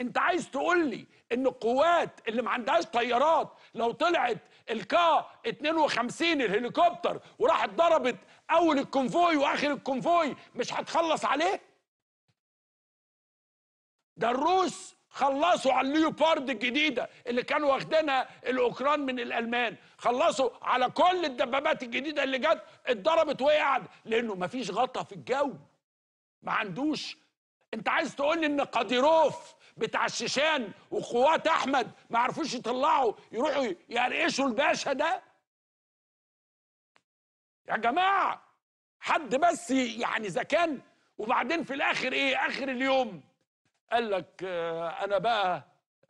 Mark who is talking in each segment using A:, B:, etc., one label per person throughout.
A: انت عايز تقول لي ان القوات اللي ما عندهاش طيارات لو طلعت الكا 52 الهليكوبتر وراحت ضربت اول الكونفوي واخر الكونفوي مش هتخلص عليه ده الروس خلصوا على الليوبارد الجديده اللي كانوا واخدينها الاوكران من الالمان خلصوا على كل الدبابات الجديده اللي جت اتضربت وقعت لانه مفيش غطا في الجو ما عندوش انت عايز تقول لي ان قديروف بتاع الشيشان وقوات احمد ما عرفوش يطلعوا يروحوا يقرقشوا الباشا ده يا جماعه حد بس يعني اذا كان وبعدين في الاخر ايه اخر اليوم قال لك آه انا بقى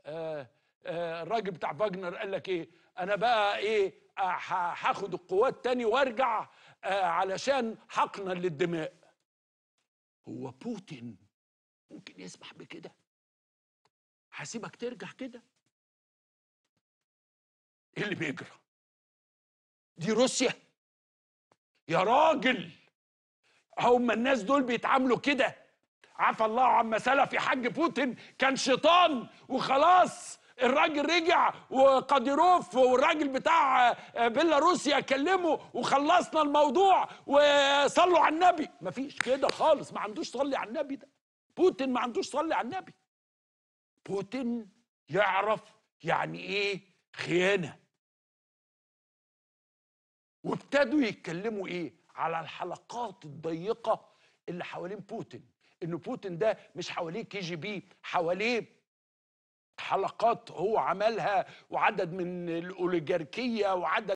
A: آه آه الراجل بتاع فاجنر قال لك ايه انا بقى ايه آه، هاخد القوات تاني وارجع آه، علشان حقنا للدماء هو بوتين ممكن يسمح بكده
B: هسيبك ترجع كده
A: ايه اللي بيجرى دي روسيا يا راجل هم الناس دول بيتعاملوا كده عفى الله عما سلف يا حاج بوتين كان شيطان وخلاص الراجل رجع وقديروف والراجل بتاع آه، بيلاروسيا كلمه وخلصنا الموضوع وصلوا على النبي مفيش كده خالص ما عندوش صلي على النبي ده بوتين ما عندوش صلي على النبي بوتين يعرف يعني ايه خيانه وابتدوا يتكلموا ايه على الحلقات الضيقه اللي حوالين بوتين ان بوتين ده مش حواليه كي جي بي حواليه حلقات هو عملها وعدد من
C: الاوليجاركيه وعدد